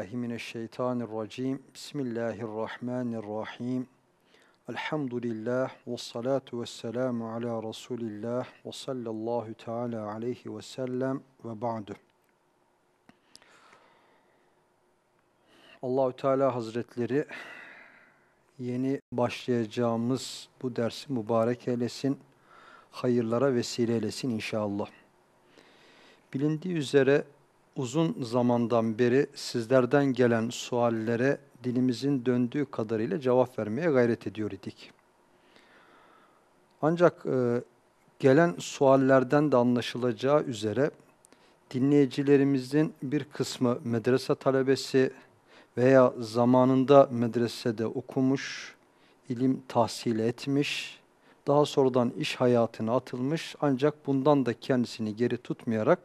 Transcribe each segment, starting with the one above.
billahi mineşşeytanirracim. Bismillahirrahmanirrahim. Elhamdülillah ve salatu ve selamu ala Resulillah ve sallallahu teala aleyhi ve sellem ve ba'du. Allahü Teala Hazretleri yeni başlayacağımız bu dersi mübarek eylesin. Hayırlara vesile eylesin inşallah. Bilindiği üzere uzun zamandan beri sizlerden gelen suallere dilimizin döndüğü kadarıyla cevap vermeye gayret ediyor idik. Ancak e, gelen suallerden de anlaşılacağı üzere dinleyicilerimizin bir kısmı medrese talebesi veya zamanında medresede okumuş, ilim tahsil etmiş, daha sonradan iş hayatına atılmış ancak bundan da kendisini geri tutmayarak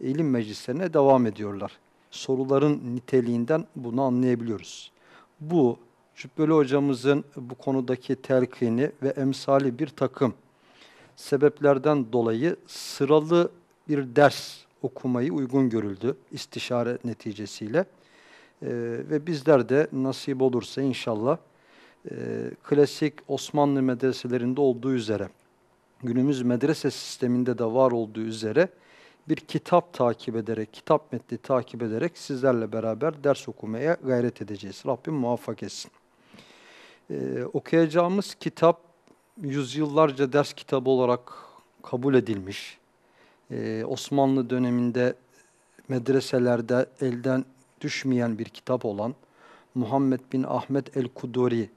ilim meclislerine devam ediyorlar. Soruların niteliğinden bunu anlayabiliyoruz. Bu Cübbeli hocamızın bu konudaki telkini ve emsali bir takım sebeplerden dolayı sıralı bir ders okumayı uygun görüldü istişare neticesiyle. Ee, ve bizler de nasip olursa inşallah e, klasik Osmanlı medreselerinde olduğu üzere, günümüz medrese sisteminde de var olduğu üzere bir kitap takip ederek, kitap metni takip ederek sizlerle beraber ders okumaya gayret edeceğiz. Rabbim muvaffak etsin. Ee, okuyacağımız kitap yüzyıllarca ders kitabı olarak kabul edilmiş. Ee, Osmanlı döneminde medreselerde elden düşmeyen bir kitap olan Muhammed bin Ahmet el-Kuduri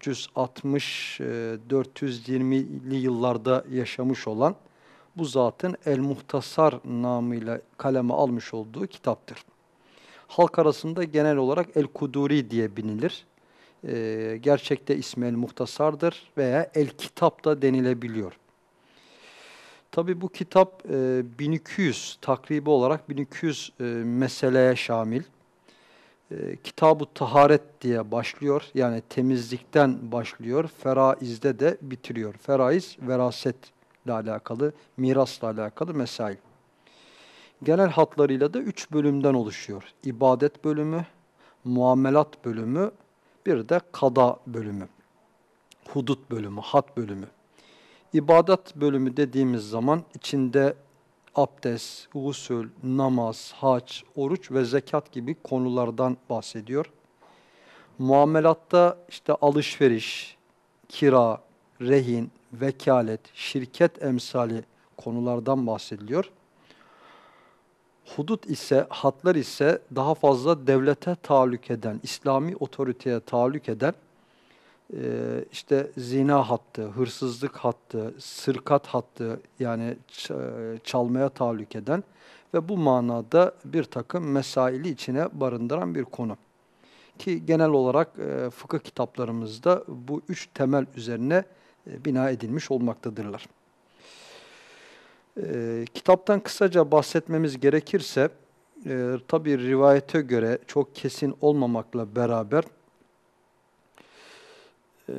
360-420'li e, e, yıllarda yaşamış olan bu zatın El Muhtasar namıyla kaleme almış olduğu kitaptır. Halk arasında genel olarak El Kuduri diye bilinir. Ee, gerçekte ismi El Muhtasar'dır veya El Kitap da denilebiliyor. Tabi bu kitap e, 1200 takribi olarak 1200 e, meseleye şamil. E, Kitab-ı Taharet diye başlıyor. Yani temizlikten başlıyor. Feraiz'de de bitiriyor. Feraiz, veraset ile alakalı, mirasla alakalı mesail. Genel hatlarıyla da üç bölümden oluşuyor. İbadet bölümü, muamelat bölümü, bir de kada bölümü, hudut bölümü, hat bölümü. İbadet bölümü dediğimiz zaman içinde abdest, gusül, namaz, haç, oruç ve zekat gibi konulardan bahsediyor. Muamelatta işte alışveriş, kira, rehin, vekalet, şirket emsali konulardan bahsediliyor. Hudut ise, hatlar ise daha fazla devlete tahallük eden, İslami otoriteye tahallük eden e, işte zina hattı, hırsızlık hattı, sırkat hattı yani e, çalmaya tahallük eden ve bu manada bir takım mesaili içine barındıran bir konu. Ki genel olarak e, fıkıh kitaplarımızda bu üç temel üzerine e, bina edilmiş olmaktadırlar. E, kitaptan kısaca bahsetmemiz gerekirse, e, tabi rivayete göre çok kesin olmamakla beraber e,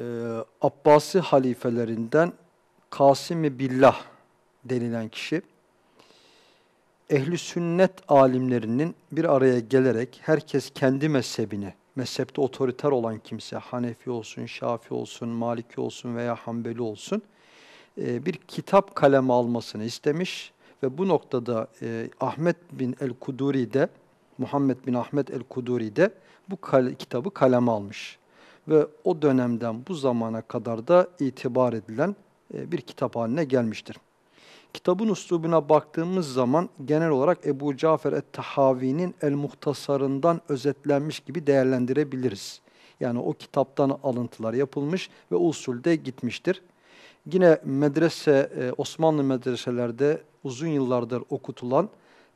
Abbasi halifelerinden Kasım-ı Billah denilen kişi, ehli sünnet alimlerinin bir araya gelerek herkes kendi mezhebini mezhepte otoriter olan kimse, Hanefi olsun, Şafi olsun, Maliki olsun veya Hanbeli olsun, e, bir kitap kaleme almasını istemiş ve bu noktada e, Ahmet bin el-Kuduri de, Muhammed bin Ahmet el-Kuduri de bu kitabı kaleme almış. Ve o dönemden bu zamana kadar da itibar edilen e, bir kitap haline gelmiştir. Kitabın üslubuna baktığımız zaman genel olarak Ebu Cafer et-Tahavi'nin El-Muhtasarından özetlenmiş gibi değerlendirebiliriz. Yani o kitaptan alıntılar yapılmış ve usulde gitmiştir. Yine medrese, e, Osmanlı medreselerde uzun yıllardır okutulan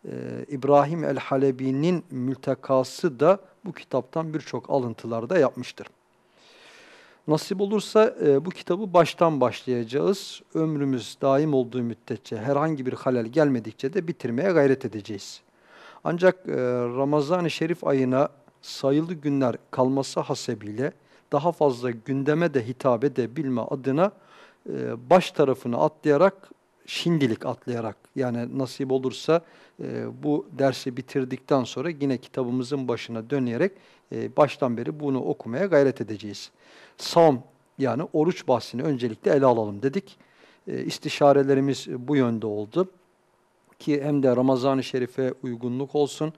e, İbrahim el-Halebi'nin mültekası da bu kitaptan birçok alıntılar da yapmıştır. Nasip olursa e, bu kitabı baştan başlayacağız. Ömrümüz daim olduğu müddetçe herhangi bir halel gelmedikçe de bitirmeye gayret edeceğiz. Ancak e, Ramazan-ı Şerif ayına sayılı günler kalması hasebiyle daha fazla gündeme de hitap edebilme adına e, baş tarafını atlayarak, şimdilik atlayarak yani nasip olursa e, bu dersi bitirdikten sonra yine kitabımızın başına dönerek e, baştan beri bunu okumaya gayret edeceğiz. Sam yani oruç bahsini öncelikle ele alalım dedik. E, istişarelerimiz bu yönde oldu ki hem de Ramazan-ı Şerif'e uygunluk olsun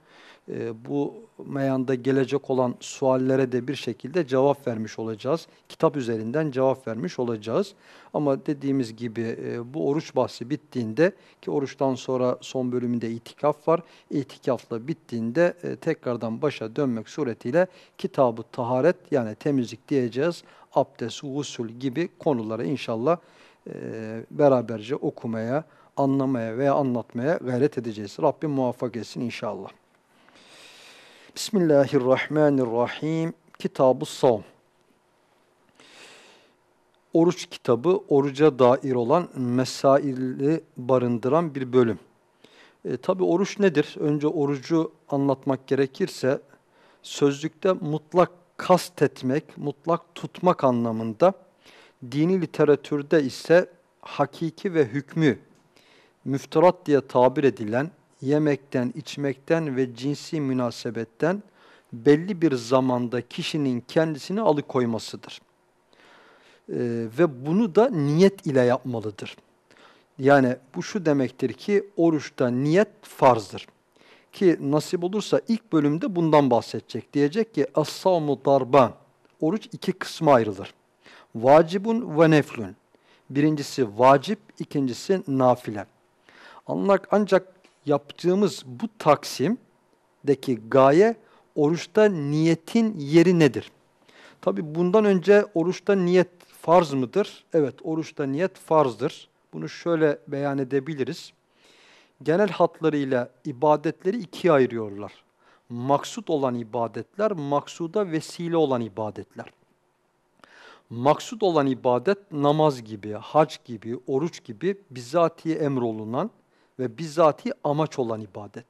ee, bu meyanda gelecek olan suallere de bir şekilde cevap vermiş olacağız. Kitap üzerinden cevap vermiş olacağız. Ama dediğimiz gibi e, bu oruç bahsi bittiğinde ki oruçtan sonra son bölümünde itikaf var. İtikafla bittiğinde e, tekrardan başa dönmek suretiyle kitabı taharet yani temizlik diyeceğiz. Abdest, usul gibi konuları inşallah e, beraberce okumaya, anlamaya veya anlatmaya gayret edeceğiz. Rabbim muvaffak etsin inşallah. Bismillahirrahmanirrahim. Kitab-ı Savm. Oruç kitabı, oruca dair olan mesaili barındıran bir bölüm. E, Tabi oruç nedir? Önce orucu anlatmak gerekirse, sözlükte mutlak kastetmek, mutlak tutmak anlamında, dini literatürde ise hakiki ve hükmü, müfterat diye tabir edilen, yemekten, içmekten ve cinsi münasebetten belli bir zamanda kişinin kendisini alıkoymasıdır. Ee, ve bunu da niyet ile yapmalıdır. Yani bu şu demektir ki oruçta niyet farzdır. Ki nasip olursa ilk bölümde bundan bahsedecek. Diyecek ki as-savmu darban. Oruç iki kısma ayrılır. Vacibun ve neflun. Birincisi vacip, ikincisi nafile. Ancak, ancak yaptığımız bu taksimdeki gaye oruçta niyetin yeri nedir? Tabi bundan önce oruçta niyet farz mıdır? Evet, oruçta niyet farzdır. Bunu şöyle beyan edebiliriz. Genel hatlarıyla ibadetleri ikiye ayırıyorlar. Maksut olan ibadetler, maksuda vesile olan ibadetler. Maksut olan ibadet namaz gibi, hac gibi, oruç gibi bizatihi emrolunan, ve bizzati amaç olan ibadet.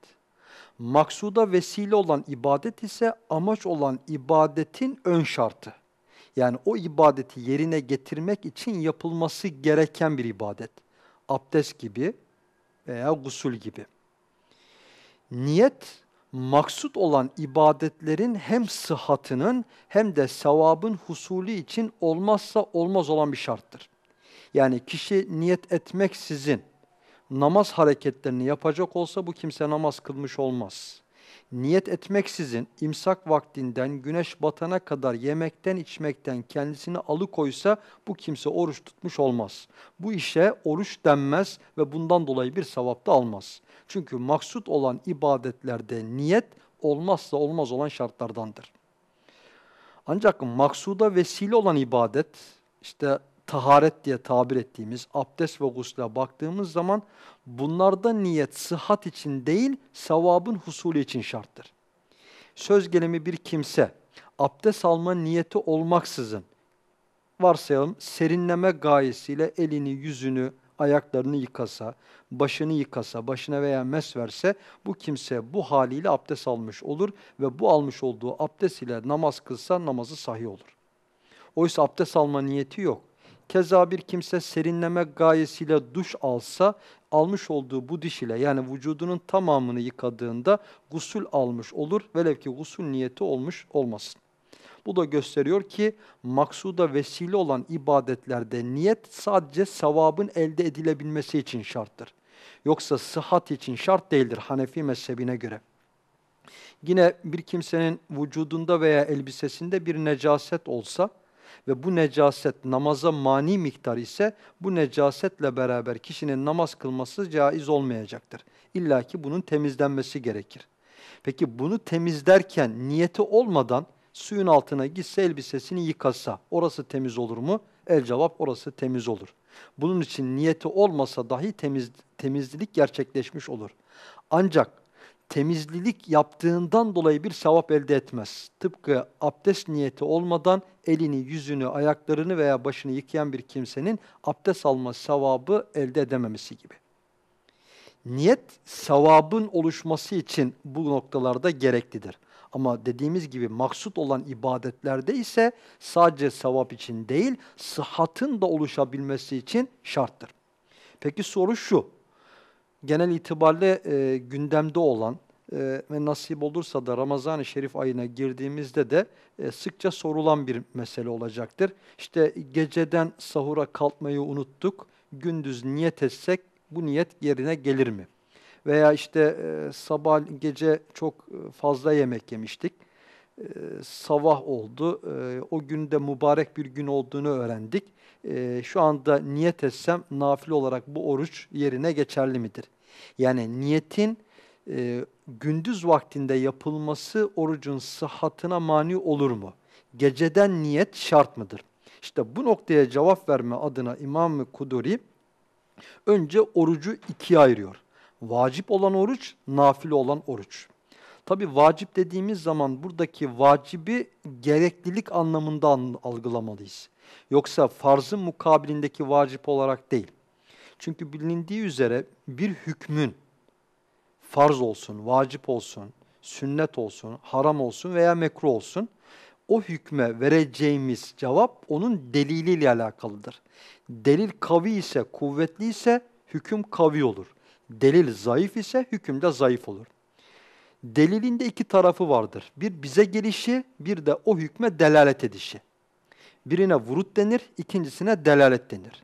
Maksuda vesile olan ibadet ise amaç olan ibadetin ön şartı. Yani o ibadeti yerine getirmek için yapılması gereken bir ibadet. Abdest gibi veya gusül gibi. Niyet, maksut olan ibadetlerin hem sıhhatının hem de sevabın husulü için olmazsa olmaz olan bir şarttır. Yani kişi niyet etmeksizin namaz hareketlerini yapacak olsa bu kimse namaz kılmış olmaz. Niyet etmeksizin imsak vaktinden güneş batana kadar yemekten içmekten kendisini alıkoysa bu kimse oruç tutmuş olmaz. Bu işe oruç denmez ve bundan dolayı bir sevap da almaz. Çünkü maksut olan ibadetlerde niyet olmazsa olmaz olan şartlardandır. Ancak maksuda vesile olan ibadet, işte taharet diye tabir ettiğimiz abdest ve gusle baktığımız zaman bunlarda niyet sıhhat için değil sevabın husulü için şarttır. Söz gelimi bir kimse abdest alma niyeti olmaksızın varsayalım serinleme gayesiyle elini, yüzünü, ayaklarını yıkasa, başını yıkasa, başına veya mes verse bu kimse bu haliyle abdest almış olur ve bu almış olduğu abdest ile namaz kılsa namazı sahih olur. Oysa abdest alma niyeti yok. Keza bir kimse serinleme gayesiyle duş alsa, almış olduğu bu diş ile yani vücudunun tamamını yıkadığında gusül almış olur. Velev ki gusül niyeti olmuş olmasın. Bu da gösteriyor ki maksuda vesile olan ibadetlerde niyet sadece sevabın elde edilebilmesi için şarttır. Yoksa sıhhat için şart değildir Hanefi mezhebine göre. Yine bir kimsenin vücudunda veya elbisesinde bir necaset olsa, ve bu necaset namaza mani miktar ise bu necasetle beraber kişinin namaz kılması caiz olmayacaktır. İlla ki bunun temizlenmesi gerekir. Peki bunu temizlerken niyeti olmadan suyun altına gitse elbisesini yıkasa orası temiz olur mu? El cevap orası temiz olur. Bunun için niyeti olmasa dahi temiz, temizlik gerçekleşmiş olur. Ancak temizlilik yaptığından dolayı bir sevap elde etmez. Tıpkı abdest niyeti olmadan elini, yüzünü, ayaklarını veya başını yıkayan bir kimsenin abdest alma sevabı elde edememesi gibi. Niyet sevabın oluşması için bu noktalarda gereklidir. Ama dediğimiz gibi maksut olan ibadetlerde ise sadece sevap için değil, sıhhatın da oluşabilmesi için şarttır. Peki soru şu, genel itibariyle e, gündemde olan e, ve nasip olursa da Ramazan-ı Şerif ayına girdiğimizde de e, sıkça sorulan bir mesele olacaktır. İşte geceden sahura kalkmayı unuttuk, gündüz niyet etsek bu niyet yerine gelir mi? Veya işte e, sabah gece çok e, fazla yemek yemiştik, e, sabah oldu, e, o günde mübarek bir gün olduğunu öğrendik e, şu anda niyet etsem nafile olarak bu oruç yerine geçerli midir? Yani niyetin e, gündüz vaktinde yapılması orucun sıhhatına mani olur mu? Geceden niyet şart mıdır? İşte bu noktaya cevap verme adına İmam-ı Kuduri önce orucu ikiye ayırıyor. Vacip olan oruç, nafile olan oruç. Tabi vacip dediğimiz zaman buradaki vacibi gereklilik anlamında algılamalıyız. Yoksa farzın mukabilindeki vacip olarak değil. Çünkü bilindiği üzere bir hükmün farz olsun, vacip olsun, sünnet olsun, haram olsun veya mekruh olsun o hükme vereceğimiz cevap onun deliliyle alakalıdır. Delil kavi ise, kuvvetli ise hüküm kavi olur. Delil zayıf ise hüküm de zayıf olur. Delilin de iki tarafı vardır. Bir bize gelişi, bir de o hükme delalet edişi birine vurut denir, ikincisine delalet denir.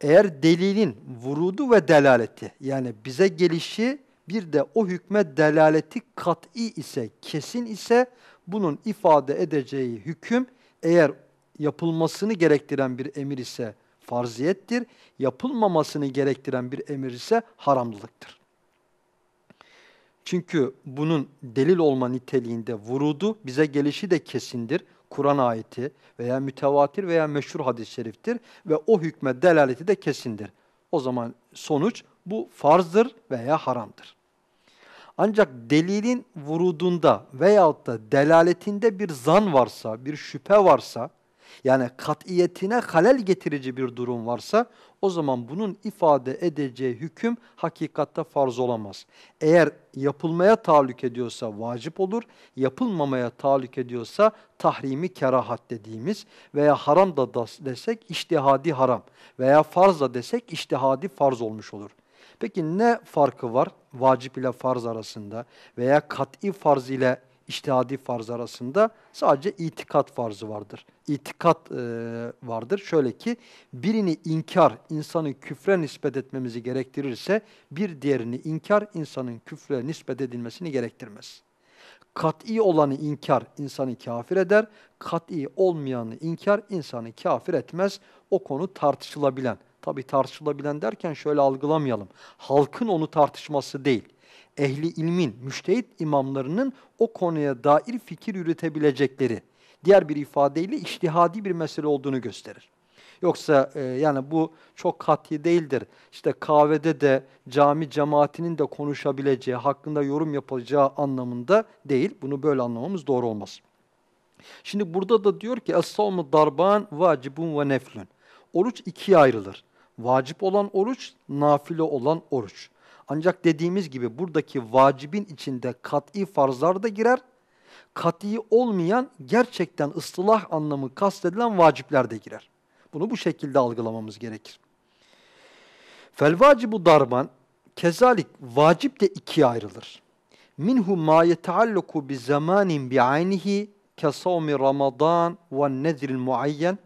Eğer delilin vurudu ve delaleti yani bize gelişi bir de o hükme delaleti kat'i ise, kesin ise bunun ifade edeceği hüküm eğer yapılmasını gerektiren bir emir ise farziyettir, yapılmamasını gerektiren bir emir ise haramlılıktır. Çünkü bunun delil olma niteliğinde vurudu, bize gelişi de kesindir. Kur'an ayeti veya mütevatir veya meşhur hadis-i şeriftir ve o hükme delaleti de kesindir. O zaman sonuç bu farzdır veya haramdır. Ancak delilin vurudunda veyahut da delaletinde bir zan varsa, bir şüphe varsa, yani katiyetine halel getirici bir durum varsa o zaman bunun ifade edeceği hüküm hakikatte farz olamaz. Eğer yapılmaya tahallük ediyorsa vacip olur, yapılmamaya tahallük ediyorsa tahrimi kerahat dediğimiz veya haram da desek iştihadi haram veya farz da desek iştihadi farz olmuş olur. Peki ne farkı var vacip ile farz arasında veya kat'i farz ile iştihadi farz arasında sadece itikat farzı vardır. İtikat e, vardır. Şöyle ki birini inkar insanın küfre nispet etmemizi gerektirirse bir diğerini inkar insanın küfre nispet edilmesini gerektirmez. Kat'i olanı inkar insanı kafir eder, kat'i olmayanı inkar insanı kafir etmez. O konu tartışılabilen. Tabi tartışılabilen derken şöyle algılamayalım. Halkın onu tartışması değil ehli ilmin, müştehit imamlarının o konuya dair fikir yürütebilecekleri, diğer bir ifadeyle iştihadi bir mesele olduğunu gösterir. Yoksa e, yani bu çok kat'i değildir. İşte kahvede de cami cemaatinin de konuşabileceği, hakkında yorum yapacağı anlamında değil. Bunu böyle anlamamız doğru olmaz. Şimdi burada da diyor ki Es-savmu darban vacibun ve neflün. Oruç ikiye ayrılır. Vacip olan oruç, nafile olan oruç. Ancak dediğimiz gibi buradaki vacibin içinde kat'i farzlar da girer. Kat'i olmayan gerçekten ıslah anlamı kastedilen vacipler de girer. Bunu bu şekilde algılamamız gerekir. Fel vacibu darban kezalik vacip de ikiye ayrılır. Minhu ma yetaalluku bi zamanin bi aynihi kesavmi ramadan ve nezril muayyen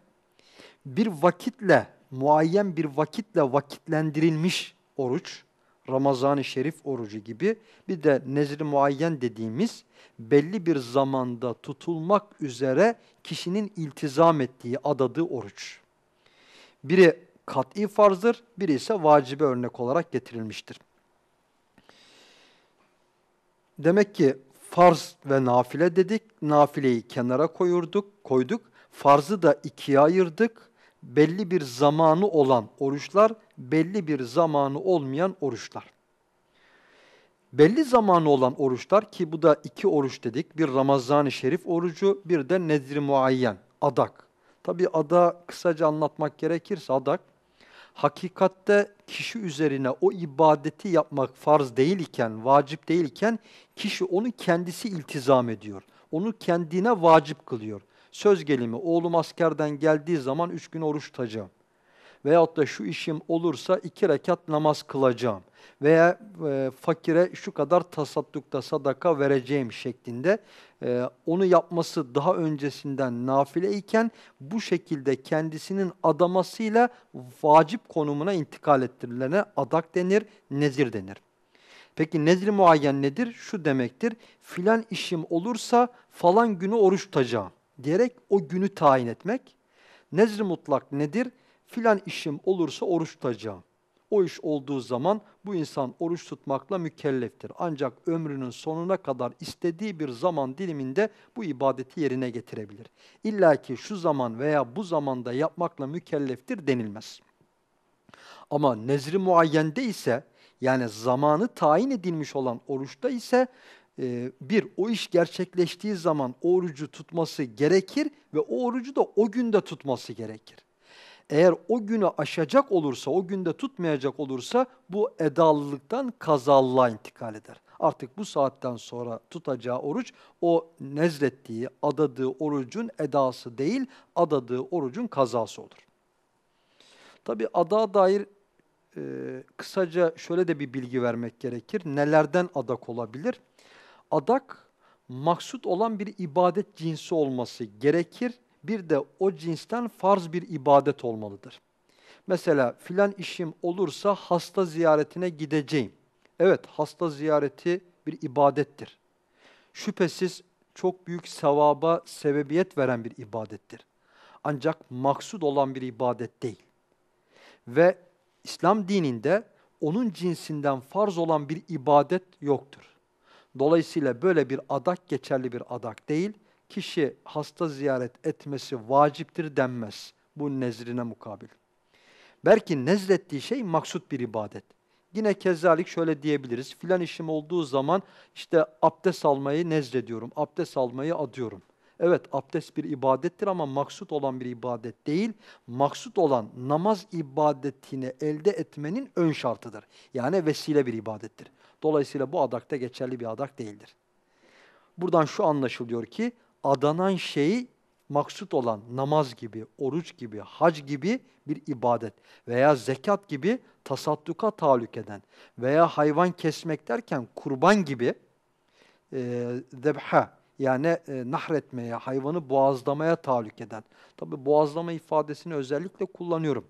bir vakitle muayyen bir vakitle vakitlendirilmiş oruç Ramazan-ı Şerif orucu gibi bir de nezri muayyen dediğimiz belli bir zamanda tutulmak üzere kişinin iltizam ettiği, adadığı oruç. Biri kat'i farzdır, biri ise vacibe örnek olarak getirilmiştir. Demek ki farz ve nafile dedik, nafileyi kenara koyurduk, koyduk, farzı da ikiye ayırdık, belli bir zamanı olan oruçlar belli bir zamanı olmayan oruçlar. Belli zamanı olan oruçlar ki bu da iki oruç dedik. Bir Ramazan-ı Şerif orucu, bir de Nedir-i Muayyen, adak. Tabi ada kısaca anlatmak gerekirse adak, hakikatte kişi üzerine o ibadeti yapmak farz değil iken, vacip değil iken kişi onu kendisi iltizam ediyor. Onu kendine vacip kılıyor. Söz gelimi oğlum askerden geldiği zaman üç gün oruç tutacağım veyahut da şu işim olursa iki rekat namaz kılacağım veya e, fakire şu kadar tasaddukta sadaka vereceğim şeklinde e, onu yapması daha öncesinden nafile iken bu şekilde kendisinin adamasıyla vacip konumuna intikal ettirilene adak denir, nezir denir. Peki nezir muayyen nedir? Şu demektir, filan işim olursa falan günü oruç tutacağım diyerek o günü tayin etmek. nezir mutlak nedir? filan işim olursa oruç tutacağım. O iş olduğu zaman bu insan oruç tutmakla mükelleftir. Ancak ömrünün sonuna kadar istediği bir zaman diliminde bu ibadeti yerine getirebilir. İlla ki şu zaman veya bu zamanda yapmakla mükelleftir denilmez. Ama nezri muayyende ise yani zamanı tayin edilmiş olan oruçta ise e, bir o iş gerçekleştiği zaman orucu tutması gerekir ve o orucu da o günde tutması gerekir eğer o günü aşacak olursa, o günde tutmayacak olursa bu edallılıktan kazalla intikal eder. Artık bu saatten sonra tutacağı oruç o nezrettiği, adadığı orucun edası değil, adadığı orucun kazası olur. Tabi ada dair e, kısaca şöyle de bir bilgi vermek gerekir. Nelerden adak olabilir? Adak maksut olan bir ibadet cinsi olması gerekir bir de o cinsten farz bir ibadet olmalıdır. Mesela filan işim olursa hasta ziyaretine gideceğim. Evet hasta ziyareti bir ibadettir. Şüphesiz çok büyük sevaba sebebiyet veren bir ibadettir. Ancak maksud olan bir ibadet değil. Ve İslam dininde onun cinsinden farz olan bir ibadet yoktur. Dolayısıyla böyle bir adak geçerli bir adak değil kişi hasta ziyaret etmesi vaciptir denmez. Bu nezrine mukabil. Belki nezrettiği şey maksut bir ibadet. Yine kezalik şöyle diyebiliriz. Filan işim olduğu zaman işte abdest almayı nezrediyorum, abdest almayı adıyorum. Evet abdest bir ibadettir ama maksut olan bir ibadet değil. Maksut olan namaz ibadetini elde etmenin ön şartıdır. Yani vesile bir ibadettir. Dolayısıyla bu adakta geçerli bir adak değildir. Buradan şu anlaşılıyor ki adanan şeyi maksut olan namaz gibi, oruç gibi, hac gibi bir ibadet veya zekat gibi tasadduka tahallük eden veya hayvan kesmek derken kurban gibi e, debha yani e, nahretmeye, hayvanı boğazlamaya tahallük eden. Tabi boğazlama ifadesini özellikle kullanıyorum.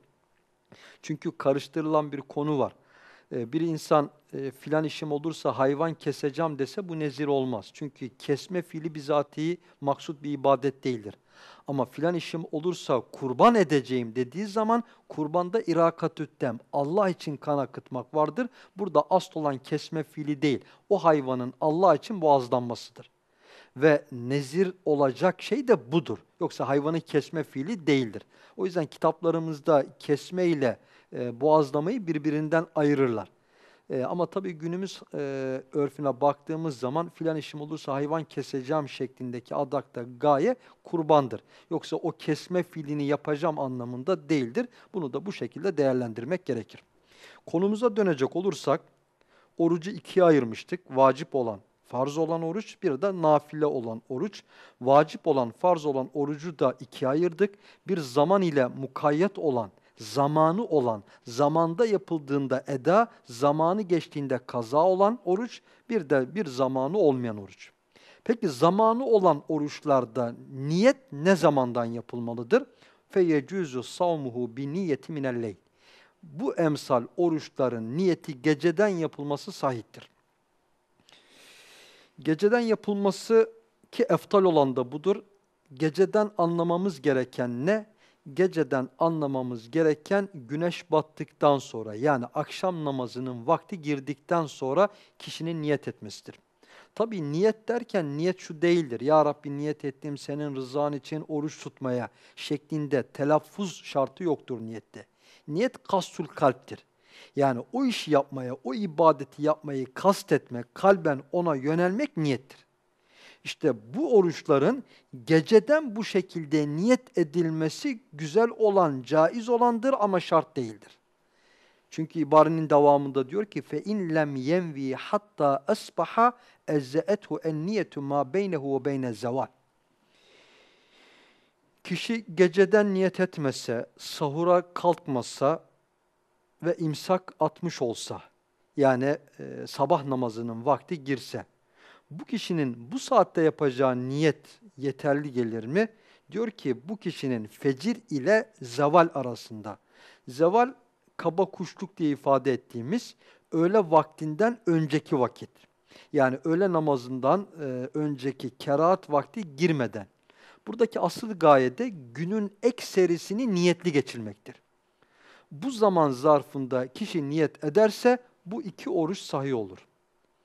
Çünkü karıştırılan bir konu var. E, bir insan e, filan işim olursa hayvan keseceğim dese bu nezir olmaz. Çünkü kesme fiili bizatihi maksut bir ibadet değildir. Ama filan işim olursa kurban edeceğim dediği zaman kurbanda irakatüttem Allah için kan akıtmak vardır. Burada asıl olan kesme fiili değil. O hayvanın Allah için boğazlanmasıdır ve nezir olacak şey de budur. Yoksa hayvanı kesme fiili değildir. O yüzden kitaplarımızda kesme ile e, boğazlamayı birbirinden ayırırlar. E, ama tabii günümüz e, örfüne baktığımız zaman filan işim olursa hayvan keseceğim şeklindeki adakta gaye kurbandır. Yoksa o kesme fiilini yapacağım anlamında değildir. Bunu da bu şekilde değerlendirmek gerekir. Konumuza dönecek olursak orucu ikiye ayırmıştık. Vacip olan farz olan oruç, bir de nafile olan oruç. Vacip olan, farz olan orucu da ikiye ayırdık. Bir zaman ile mukayyet olan, zamanı olan, zamanda yapıldığında eda, zamanı geçtiğinde kaza olan oruç, bir de bir zamanı olmayan oruç. Peki zamanı olan oruçlarda niyet ne zamandan yapılmalıdır? feyecüzü savmuhu bi niyeti minelleyl. Bu emsal oruçların niyeti geceden yapılması sahiptir. Geceden yapılması ki eftal olan da budur. Geceden anlamamız gereken ne? Geceden anlamamız gereken güneş battıktan sonra yani akşam namazının vakti girdikten sonra kişinin niyet etmesidir. Tabi niyet derken niyet şu değildir. Ya Rabbi niyet ettiğim senin rızan için oruç tutmaya şeklinde telaffuz şartı yoktur niyette. Niyet kastul kalptir. Yani o işi yapmaya, o ibadeti yapmayı kastetmek, kalben ona yönelmek niyettir. İşte bu oruçların geceden bu şekilde niyet edilmesi güzel olan, caiz olandır ama şart değildir. Çünkü ibarenin devamında diyor ki fe لَمْ lem yenvi hatta asbaha ezzeethu en niyetu ma beynehu ve Kişi geceden niyet etmese, sahura kalkmasa ve imsak atmış olsa, yani e, sabah namazının vakti girse, bu kişinin bu saatte yapacağı niyet yeterli gelir mi? Diyor ki bu kişinin fecir ile zeval arasında. Zeval kaba kuşluk diye ifade ettiğimiz öğle vaktinden önceki vakit. Yani öğle namazından e, önceki kerahat vakti girmeden. Buradaki asıl gaye de günün ekserisini niyetli geçirmektir bu zaman zarfında kişi niyet ederse bu iki oruç sahi olur.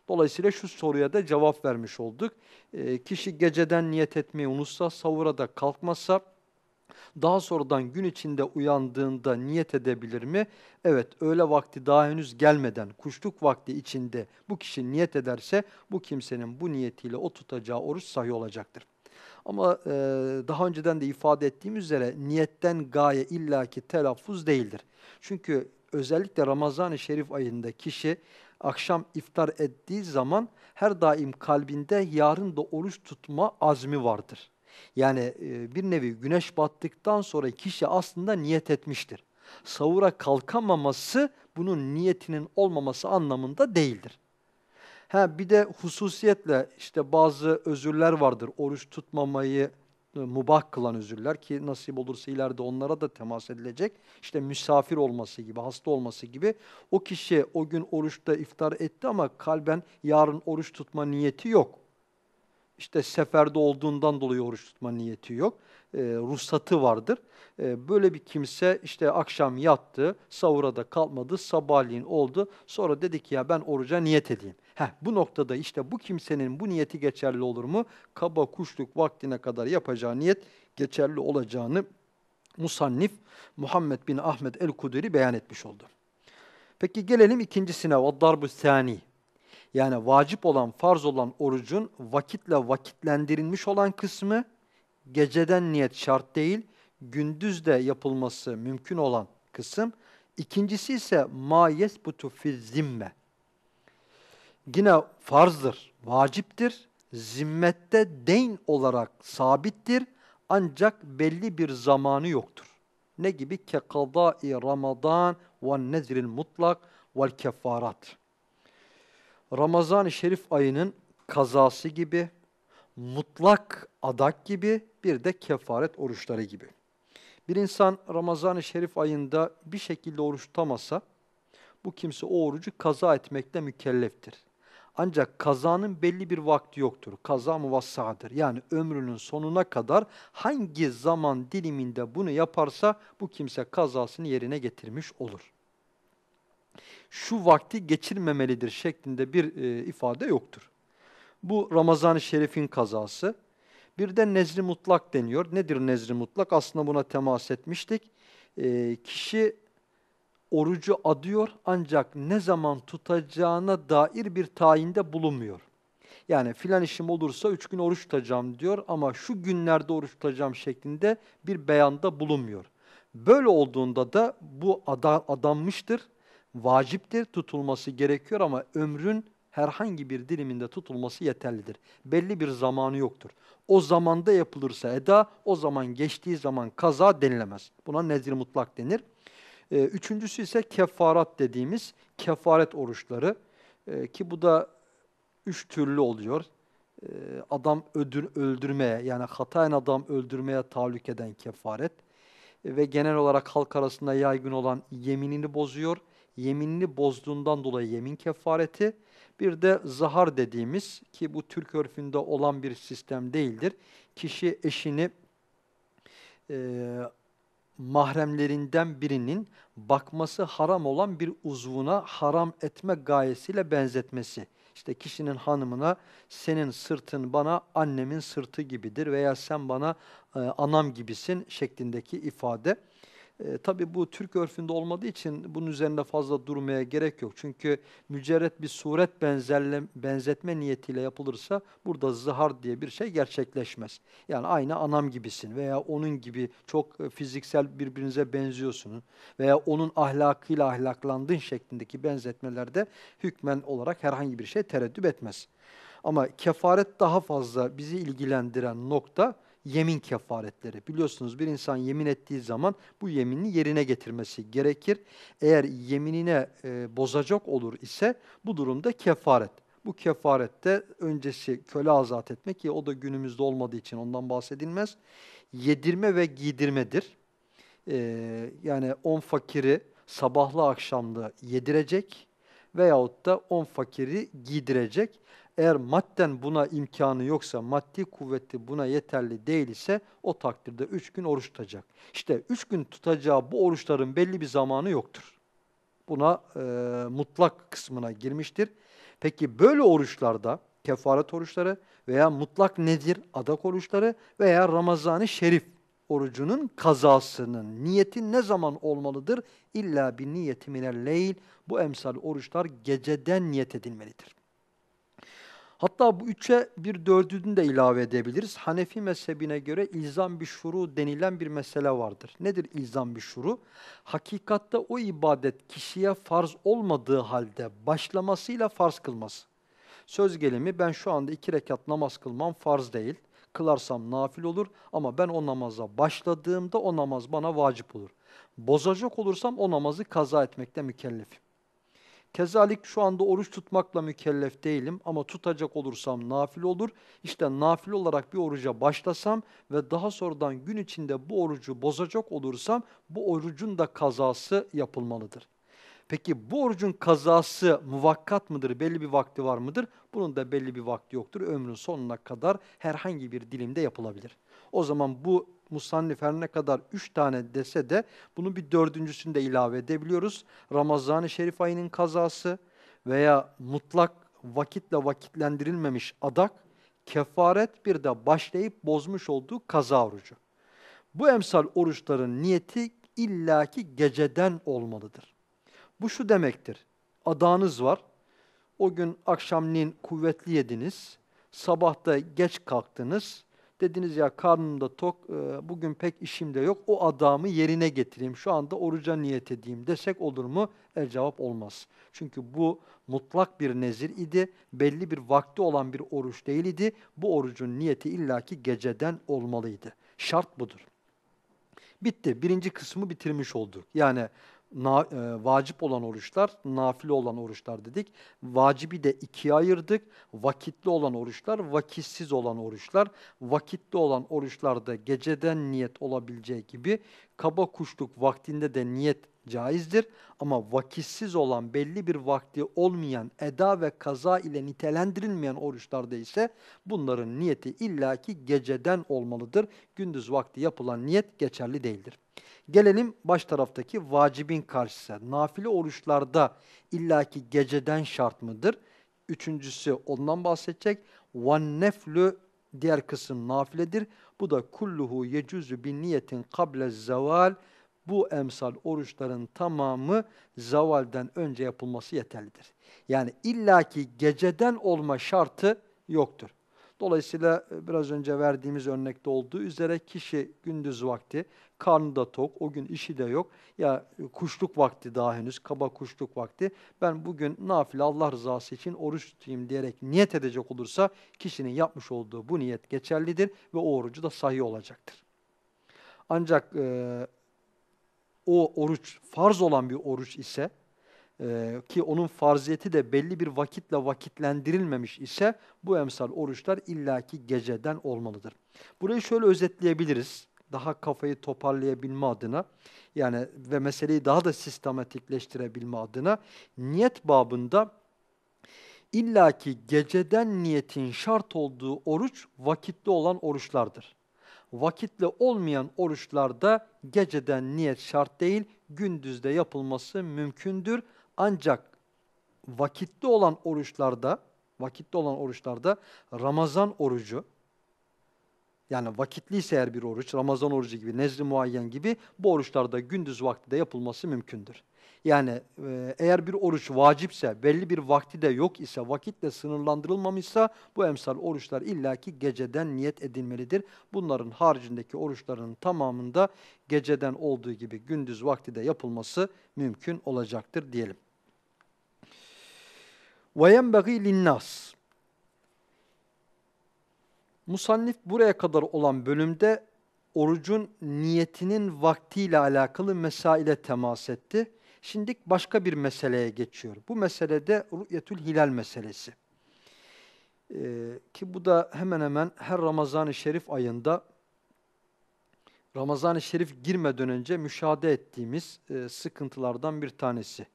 Dolayısıyla şu soruya da cevap vermiş olduk. E, kişi geceden niyet etmeyi unutsa, savura da kalkmazsa, daha sonradan gün içinde uyandığında niyet edebilir mi? Evet, öğle vakti daha henüz gelmeden kuşluk vakti içinde bu kişi niyet ederse bu kimsenin bu niyetiyle o tutacağı oruç sahi olacaktır. Ama e, daha önceden de ifade ettiğim üzere niyetten gaye illaki telaffuz değildir. Çünkü özellikle Ramazan-ı Şerif ayında kişi akşam iftar ettiği zaman her daim kalbinde yarın da oruç tutma azmi vardır. Yani e, bir nevi güneş battıktan sonra kişi aslında niyet etmiştir. Savura kalkamaması bunun niyetinin olmaması anlamında değildir. Ha bir de hususiyetle işte bazı özürler vardır. Oruç tutmamayı e, mubah kılan özürler ki nasip olursa ileride onlara da temas edilecek. İşte misafir olması gibi, hasta olması gibi. O kişi o gün oruçta iftar etti ama kalben yarın oruç tutma niyeti yok. İşte seferde olduğundan dolayı oruç tutma niyeti yok. E, ruhsatı vardır. E, böyle bir kimse işte akşam yattı, savurada kalmadı, sabahleyin oldu. Sonra dedi ki ya ben oruca niyet edeyim. Heh, bu noktada işte bu kimsenin bu niyeti geçerli olur mu? Kaba kuşluk vaktine kadar yapacağı niyet geçerli olacağını Musannif Muhammed bin Ahmet el-Kuduri beyan etmiş oldu. Peki gelelim ikincisine. وَالدَّرْبُ الثَّانِي Yani vacip olan, farz olan orucun vakitle vakitlendirilmiş olan kısmı geceden niyet şart değil, gündüzde yapılması mümkün olan kısım. İkincisi ise مَا يَسْبُتُ فِي zimme yine farzdır, vaciptir. Zimmette deyn olarak sabittir ancak belli bir zamanı yoktur. Ne gibi? ki Kekadai Ramazan ve nezril mutlak ve kefarat. Ramazan-ı Şerif ayının kazası gibi, mutlak adak gibi, bir de kefaret oruçları gibi. Bir insan Ramazan-ı Şerif ayında bir şekilde oruç tutamasa, bu kimse o orucu kaza etmekle mükelleftir. Ancak kazanın belli bir vakti yoktur. Kaza muvassadır. Yani ömrünün sonuna kadar hangi zaman diliminde bunu yaparsa bu kimse kazasını yerine getirmiş olur. Şu vakti geçirmemelidir şeklinde bir e, ifade yoktur. Bu Ramazan-ı Şerif'in kazası. Bir de nezri mutlak deniyor. Nedir nezri mutlak? Aslında buna temas etmiştik. E, kişi orucu adıyor ancak ne zaman tutacağına dair bir tayinde bulunmuyor. Yani filan işim olursa üç gün oruç tutacağım diyor ama şu günlerde oruç tutacağım şeklinde bir beyanda bulunmuyor. Böyle olduğunda da bu ada adanmıştır, vaciptir, tutulması gerekiyor ama ömrün herhangi bir diliminde tutulması yeterlidir. Belli bir zamanı yoktur. O zamanda yapılırsa eda, o zaman geçtiği zaman kaza denilemez. Buna nezir mutlak denir. Ee, üçüncüsü ise kefaret dediğimiz kefaret oruçları ee, ki bu da üç türlü oluyor. Ee, adam öldür, öldürmeye yani hatayen adam öldürmeye tahallük eden kefaret ve genel olarak halk arasında yaygın olan yeminini bozuyor. Yeminini bozduğundan dolayı yemin kefareti. Bir de zahar dediğimiz ki bu Türk örfünde olan bir sistem değildir. Kişi eşini e, mahremlerinden birinin bakması haram olan bir uzvuna haram etme gayesiyle benzetmesi. İşte kişinin hanımına senin sırtın bana annemin sırtı gibidir veya sen bana e, anam gibisin şeklindeki ifade. E, tabii bu Türk örfünde olmadığı için bunun üzerinde fazla durmaya gerek yok. Çünkü mücerret bir suret benzerle, benzetme niyetiyle yapılırsa burada zihar diye bir şey gerçekleşmez. Yani aynı anam gibisin veya onun gibi çok e, fiziksel birbirinize benziyorsunuz veya onun ahlakıyla ahlaklandığın şeklindeki benzetmelerde hükmen olarak herhangi bir şey tereddüt etmez. Ama kefaret daha fazla bizi ilgilendiren nokta yemin kefaretleri. Biliyorsunuz bir insan yemin ettiği zaman bu yeminini yerine getirmesi gerekir. Eğer yeminine e, bozacak olur ise bu durumda kefaret. Bu kefarette öncesi köle azat etmek ya o da günümüzde olmadığı için ondan bahsedilmez. Yedirme ve giydirmedir. Ee, yani on fakiri sabahlı akşamlı yedirecek veyahut da on fakiri giydirecek. Eğer madden buna imkanı yoksa, maddi kuvveti buna yeterli değil ise o takdirde üç gün oruç tutacak. İşte üç gün tutacağı bu oruçların belli bir zamanı yoktur. Buna e, mutlak kısmına girmiştir. Peki böyle oruçlarda kefaret oruçları veya mutlak nedir adak oruçları veya Ramazan-ı Şerif orucunun kazasının niyeti ne zaman olmalıdır? İlla bir niyeti minel leyl. Bu emsal oruçlar geceden niyet edilmelidir. Hatta bu üçe bir dördünü de ilave edebiliriz. Hanefi mezhebine göre ilzam bir şuru denilen bir mesele vardır. Nedir ilzam bir şuru? Hakikatte o ibadet kişiye farz olmadığı halde başlamasıyla farz kılması. Söz gelimi ben şu anda iki rekat namaz kılmam farz değil. Kılarsam nafil olur ama ben o namaza başladığımda o namaz bana vacip olur. Bozacak olursam o namazı kaza etmekte mükellefim. Kezalik şu anda oruç tutmakla mükellef değilim ama tutacak olursam nafil olur. İşte nafil olarak bir oruca başlasam ve daha sonradan gün içinde bu orucu bozacak olursam bu orucun da kazası yapılmalıdır. Peki bu orucun kazası muvakkat mıdır? Belli bir vakti var mıdır? Bunun da belli bir vakti yoktur. Ömrün sonuna kadar herhangi bir dilimde yapılabilir. O zaman bu musannif her ne kadar üç tane dese de bunu bir dördüncüsünü de ilave edebiliyoruz. Ramazan-ı Şerif ayının kazası veya mutlak vakitle vakitlendirilmemiş adak, kefaret bir de başlayıp bozmuş olduğu kaza orucu. Bu emsal oruçların niyeti illaki geceden olmalıdır. Bu şu demektir, adağınız var, o gün akşamleyin kuvvetli yediniz, sabahta geç kalktınız, Dediniz ya karnımda tok, e, bugün pek işim de yok. O adamı yerine getireyim, şu anda oruca niyet edeyim desek olur mu? El er cevap olmaz. Çünkü bu mutlak bir nezir idi. Belli bir vakti olan bir oruç değil idi Bu orucun niyeti illaki geceden olmalıydı. Şart budur. Bitti. Birinci kısmı bitirmiş olduk. Yani na, e, vacip olan oruçlar, nafile olan oruçlar dedik. Vacibi de ikiye ayırdık. Vakitli olan oruçlar, vakitsiz olan oruçlar. Vakitli olan oruçlarda geceden niyet olabileceği gibi kaba kuşluk vaktinde de niyet caizdir. Ama vakitsiz olan belli bir vakti olmayan eda ve kaza ile nitelendirilmeyen oruçlarda ise bunların niyeti illaki geceden olmalıdır. Gündüz vakti yapılan niyet geçerli değildir. Gelelim baş taraftaki vacibin karşısına. Nafile oruçlarda illaki geceden şart mıdır? Üçüncüsü ondan bahsedecek. Van neflü diğer kısım nafiledir. Bu da kulluhu yecüzü bin niyetin kable zeval. Bu emsal oruçların tamamı zavalden önce yapılması yeterlidir. Yani illaki geceden olma şartı yoktur. Dolayısıyla e, biraz önce verdiğimiz örnekte olduğu üzere kişi gündüz vakti karnı da tok, o gün işi de yok. Ya e, kuşluk vakti daha henüz, kaba kuşluk vakti. Ben bugün nafile Allah rızası için oruç tutayım diyerek niyet edecek olursa kişinin yapmış olduğu bu niyet geçerlidir ve o orucu da sahi olacaktır. Ancak e, o oruç farz olan bir oruç ise e, ki onun farziyeti de belli bir vakitle vakitlendirilmemiş ise bu emsal oruçlar illaki geceden olmalıdır. Burayı şöyle özetleyebiliriz daha kafayı toparlayabilme adına yani ve meseleyi daha da sistematikleştirebilme adına niyet babında illaki geceden niyetin şart olduğu oruç vakitli olan oruçlardır. Vakitli olmayan oruçlarda geceden niyet şart değil, gündüzde yapılması mümkündür. Ancak vakitli olan oruçlarda, vakitli olan oruçlarda Ramazan orucu, yani vakitliyse eğer bir oruç, Ramazan orucu gibi, nezri muayyen gibi bu oruçlarda gündüz vakti de yapılması mümkündür. Yani e, eğer bir oruç vacipse, belli bir vakti de yok ise, vakitle sınırlandırılmamışsa bu emsal oruçlar illaki geceden niyet edilmelidir. Bunların haricindeki oruçların tamamında geceden olduğu gibi gündüz vakti de yapılması mümkün olacaktır diyelim. وَيَنْبَغِي لِلنَّاسِ Musannif buraya kadar olan bölümde orucun niyetinin vaktiyle alakalı mesaile temas etti. Şimdi başka bir meseleye geçiyor. Bu meselede de Rü'yetül Hilal meselesi. Ee, ki bu da hemen hemen her Ramazan-ı Şerif ayında Ramazan-ı Şerif girmeden önce müşahede ettiğimiz e, sıkıntılardan bir tanesi.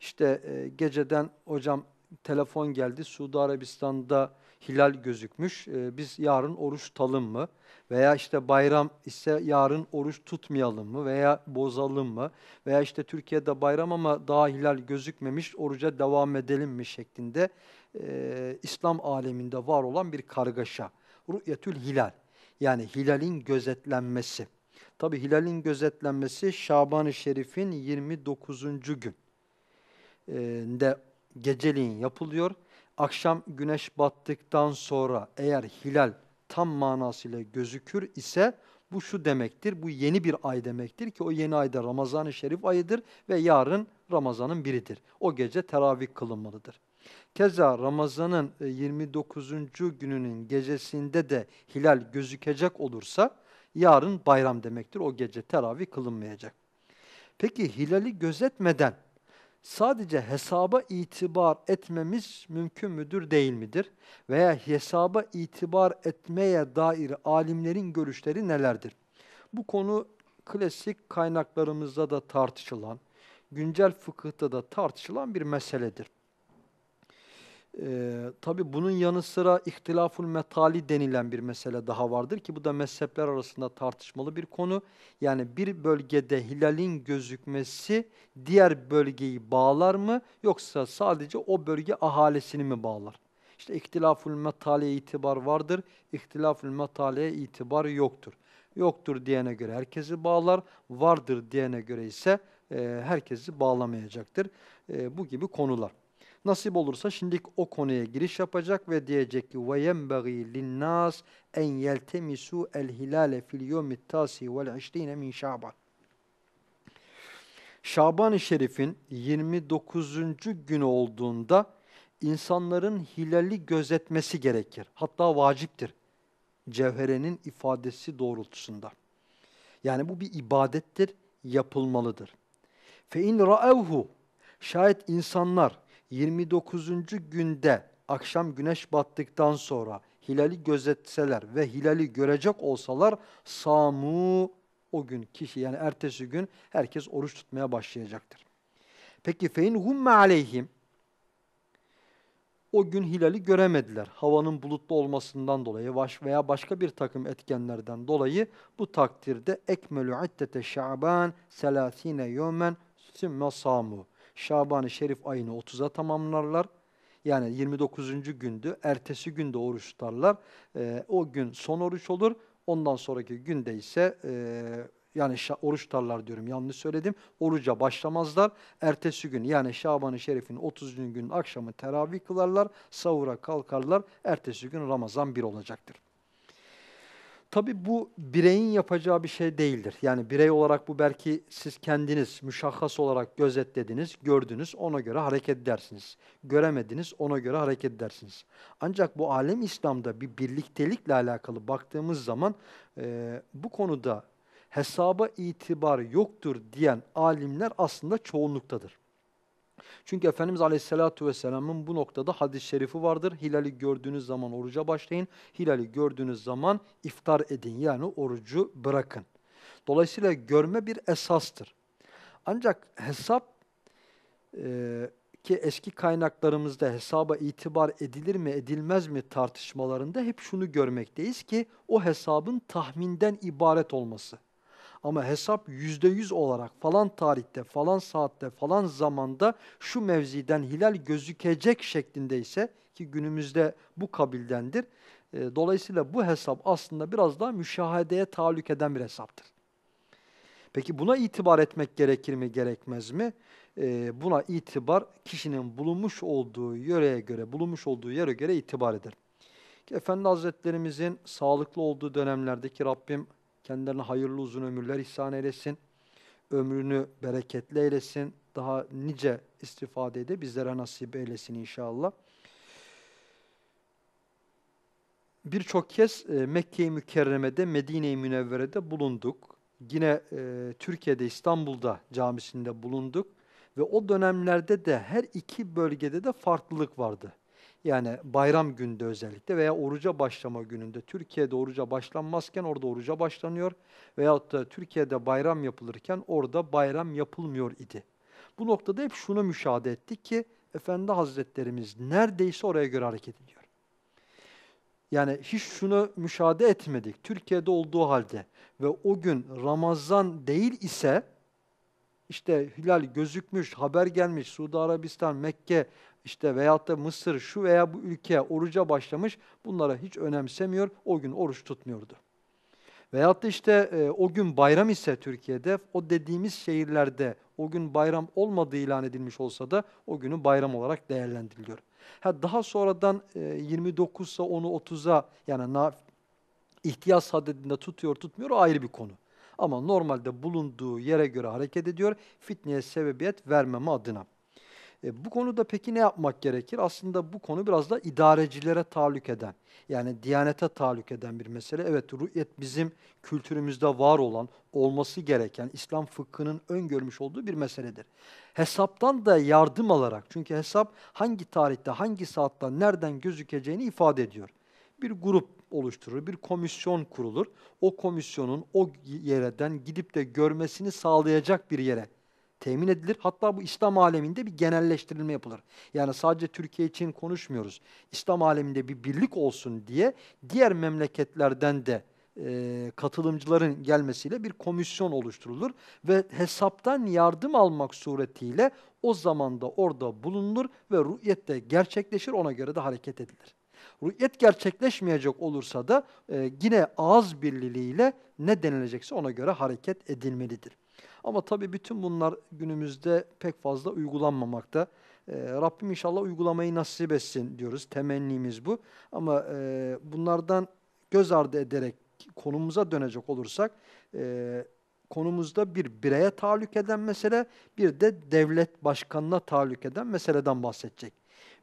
İşte e, geceden hocam telefon geldi Suudi Arabistan'da hilal gözükmüş. E, biz yarın oruç tutalım mı? Veya işte bayram ise yarın oruç tutmayalım mı? Veya bozalım mı? Veya işte Türkiye'de bayram ama daha hilal gözükmemiş, oruca devam edelim mi şeklinde e, İslam aleminde var olan bir kargaşa. Rü'yetül hilal. Yani hilalin gözetlenmesi. Tabi hilalin gözetlenmesi Şaban-ı Şerif'in 29. gün ee, de geceliğin yapılıyor akşam güneş battıktan sonra eğer hilal tam manasıyla gözükür ise bu şu demektir, bu yeni bir ay demektir ki o yeni ayda Ramazan-ı Şerif ayıdır ve yarın Ramazan'ın biridir. O gece teravih kılınmalıdır. Keza Ramazan'ın 29. E, gününün gecesinde de hilal gözükecek olursa yarın bayram demektir. O gece teravih kılınmayacak. Peki hilali gözetmeden sadece hesaba itibar etmemiz mümkün müdür değil midir? Veya hesaba itibar etmeye dair alimlerin görüşleri nelerdir? Bu konu klasik kaynaklarımızda da tartışılan, güncel fıkıhta da tartışılan bir meseledir. Ee, Tabi bunun yanı sıra ihtilaful metali denilen bir mesele daha vardır ki bu da mezhepler arasında tartışmalı bir konu. Yani bir bölgede hilalin gözükmesi diğer bölgeyi bağlar mı yoksa sadece o bölge ahalisini mi bağlar? İşte ihtilaful metaliye itibar vardır, ihtilaful metaliye itibar yoktur. Yoktur diyene göre herkesi bağlar, vardır diyene göre ise e, herkesi bağlamayacaktır. E, bu gibi konular. Nasip olursa şimdi o konuya giriş yapacak ve diyecek ki وَيَنْبَغِي لِلنَّاسِ اَنْ يَلْتَمِسُوا الْهِلَالَ فِي الْيَوْمِ التَّاسِ وَالْعِشْرِينَ مِنْ شَعْبًا Şaban-ı Şerif'in 29. günü olduğunda insanların hilali gözetmesi gerekir. Hatta vaciptir. Cevherenin ifadesi doğrultusunda. Yani bu bir ibadettir, yapılmalıdır. فَاِنْ رَأَوْهُ Şayet insanlar 29. günde akşam güneş battıktan sonra hilali gözetseler ve hilali görecek olsalar samu o gün kişi yani ertesi gün herkes oruç tutmaya başlayacaktır. Peki fein humme aleyhim o gün hilali göremediler. Havanın bulutlu olmasından dolayı veya başka bir takım etkenlerden dolayı bu takdirde ekmelü iddete şaban selasine yomen sümme samu. Şaban-ı Şerif ayını 30'a tamamlarlar. Yani 29. gündü, ertesi günde oruç tutarlar. E, o gün son oruç olur. Ondan sonraki günde ise e, yani oruç tutarlar diyorum yanlış söyledim. Oruca başlamazlar. Ertesi gün yani Şaban-ı Şerif'in 30. günün akşamı teravih kılarlar. Sahura kalkarlar. Ertesi gün Ramazan 1 olacaktır. Tabi bu bireyin yapacağı bir şey değildir. Yani birey olarak bu belki siz kendiniz müşahhas olarak gözetlediniz, gördünüz, ona göre hareket edersiniz. Göremediniz, ona göre hareket edersiniz. Ancak bu alem İslam'da bir birliktelikle alakalı baktığımız zaman e, bu konuda hesaba itibar yoktur diyen alimler aslında çoğunluktadır. Çünkü Efendimiz Aleyhisselatü Vesselam'ın bu noktada hadis-i şerifi vardır. Hilali gördüğünüz zaman oruca başlayın, hilali gördüğünüz zaman iftar edin yani orucu bırakın. Dolayısıyla görme bir esastır. Ancak hesap e, ki eski kaynaklarımızda hesaba itibar edilir mi edilmez mi tartışmalarında hep şunu görmekteyiz ki o hesabın tahminden ibaret olması. Ama hesap yüzde yüz olarak falan tarihte, falan saatte, falan zamanda şu mevziden hilal gözükecek şeklinde ise ki günümüzde bu kabildendir. Ee, dolayısıyla bu hesap aslında biraz daha müşahedeye tahallük eden bir hesaptır. Peki buna itibar etmek gerekir mi gerekmez mi? Ee, buna itibar kişinin bulunmuş olduğu yöreye göre, bulunmuş olduğu yere göre itibar eder. Ki Efendi Hazretlerimizin sağlıklı olduğu dönemlerdeki Rabbim Kendilerine hayırlı uzun ömürler ihsan eylesin. Ömrünü bereketli eylesin. Daha nice istifade ede bizlere nasip eylesin inşallah. Birçok kez e, Mekke-i Mükerreme'de, Medine-i Münevvere'de bulunduk. Yine e, Türkiye'de, İstanbul'da camisinde bulunduk. Ve o dönemlerde de her iki bölgede de farklılık vardı. Yani bayram günde özellikle veya oruca başlama gününde Türkiye'de oruca başlanmazken orada oruca başlanıyor veyahut da Türkiye'de bayram yapılırken orada bayram yapılmıyor idi. Bu noktada hep şunu müşahede ettik ki Efendi Hazretlerimiz neredeyse oraya göre hareket ediyor. Yani hiç şunu müşahede etmedik. Türkiye'de olduğu halde ve o gün Ramazan değil ise işte hilal gözükmüş, haber gelmiş, Suudi Arabistan, Mekke işte veyahut da Mısır şu veya bu ülke oruca başlamış bunlara hiç önemsemiyor, o gün oruç tutmuyordu. Veyahut da işte e, o gün bayram ise Türkiye'de o dediğimiz şehirlerde o gün bayram olmadığı ilan edilmiş olsa da o günü bayram olarak değerlendiriliyor. Ha, daha sonradan e, 29'sa 10'u 30'a yani ihtiyaç haddinde tutuyor tutmuyor ayrı bir konu. Ama normalde bulunduğu yere göre hareket ediyor fitneye sebebiyet vermeme adına. E, bu konuda peki ne yapmak gerekir? Aslında bu konu biraz da idarecilere tahallük eden, yani diyanete tahallük eden bir mesele. Evet rü'yet bizim kültürümüzde var olan, olması gereken, İslam fıkhının öngörmüş olduğu bir meseledir. Hesaptan da yardım alarak, çünkü hesap hangi tarihte, hangi saatte, nereden gözükeceğini ifade ediyor. Bir grup oluşturur, bir komisyon kurulur. O komisyonun o yerden gidip de görmesini sağlayacak bir yere temin edilir. Hatta bu İslam aleminde bir genelleştirilme yapılır. Yani sadece Türkiye için konuşmuyoruz. İslam aleminde bir birlik olsun diye diğer memleketlerden de e, katılımcıların gelmesiyle bir komisyon oluşturulur ve hesaptan yardım almak suretiyle o zamanda orada bulunur ve rü'yet de gerçekleşir ona göre de hareket edilir. Rü'yet gerçekleşmeyecek olursa da e, yine ağız birliğiyle ne denilecekse ona göre hareket edilmelidir. Ama tabii bütün bunlar günümüzde pek fazla uygulanmamakta. E, Rabbim inşallah uygulamayı nasip etsin diyoruz. Temennimiz bu. Ama e, bunlardan göz ardı ederek konumuza dönecek olursak e, konumuzda bir bireye tahallük eden mesele bir de devlet başkanına tahallük eden meseleden bahsedecek.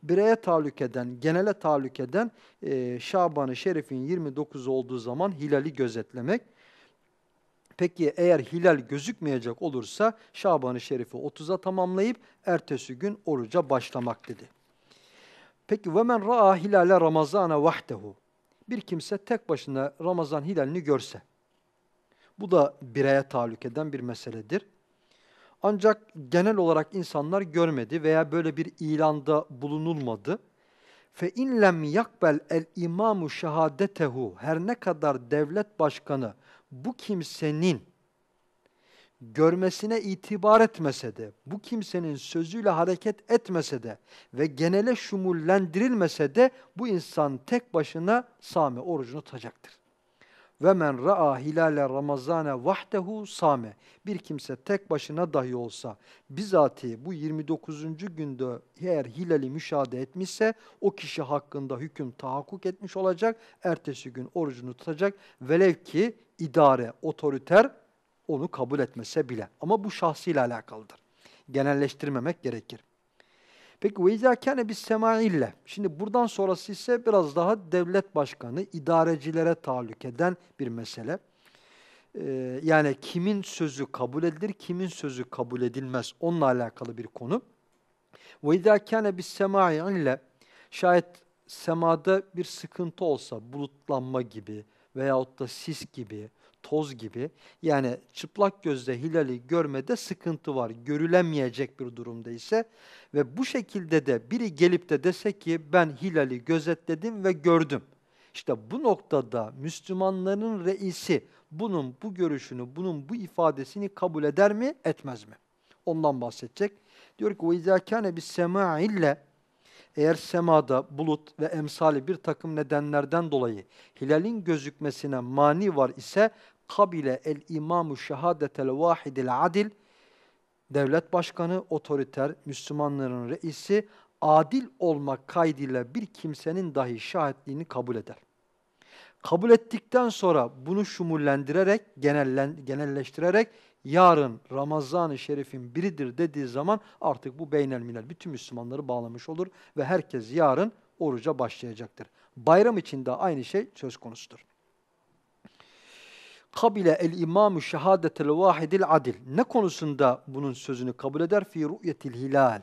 Bireye tahallük eden, genele tahallük eden e, Şaban-ı Şerif'in 29 olduğu zaman hilali gözetlemek Peki eğer hilal gözükmeyecek olursa Şaban-ı Şerif'i 30'a tamamlayıp ertesi gün oruca başlamak dedi. Peki ve men ra'a hilale ramazana vahdehu. Bir kimse tek başına Ramazan hilalini görse. Bu da bireye tahallük eden bir meseledir. Ancak genel olarak insanlar görmedi veya böyle bir ilanda bulunulmadı. Fe in lem yakbel el imamu şehadetehu her ne kadar devlet başkanı bu kimsenin görmesine itibar etmese de, bu kimsenin sözüyle hareket etmese de ve genele şumullendirilmese de bu insan tek başına sami orucunu tutacaktır. Ve men ra'a hilale ramazane vahdehu same. Bir kimse tek başına dahi olsa bizati bu 29. günde eğer hilali müşahede etmişse o kişi hakkında hüküm tahakkuk etmiş olacak. Ertesi gün orucunu tutacak. Velev ki idare, otoriter onu kabul etmese bile. Ama bu şahsıyla alakalıdır. Genelleştirmemek gerekir. Peki وَاِذَا كَانَ بِالسَّمَعِيلَّ Şimdi buradan sonrası ise biraz daha devlet başkanı, idarecilere tahallük eden bir mesele. Ee, yani kimin sözü kabul edilir, kimin sözü kabul edilmez onunla alakalı bir konu. وَاِذَا كَانَ بِالسَّمَعِيلَّ Şayet semada bir sıkıntı olsa, bulutlanma gibi, veyahut da sis gibi, toz gibi yani çıplak gözle hilali görmede sıkıntı var. Görülemeyecek bir durumda ise ve bu şekilde de biri gelip de dese ki ben hilali gözetledim ve gördüm. İşte bu noktada Müslümanların reisi bunun bu görüşünü, bunun bu ifadesini kabul eder mi, etmez mi? Ondan bahsedecek. Diyor ki o bir sema ile. Eğer semada bulut ve emsali bir takım nedenlerden dolayı hilalin gözükmesine mani var ise kabile el imamu şehadetel vahidil adil devlet başkanı, otoriter, Müslümanların reisi adil olmak kaydıyla bir kimsenin dahi şahitliğini kabul eder. Kabul ettikten sonra bunu şumullendirerek, genellen, genelleştirerek yarın Ramazan-ı Şerif'in biridir dediği zaman artık bu beynel milel bütün Müslümanları bağlamış olur ve herkes yarın oruca başlayacaktır. Bayram için de aynı şey söz konusudur. Kabile el imamu şehadetel vahidil adil. Ne konusunda bunun sözünü kabul eder? Fi ru'yetil hilal.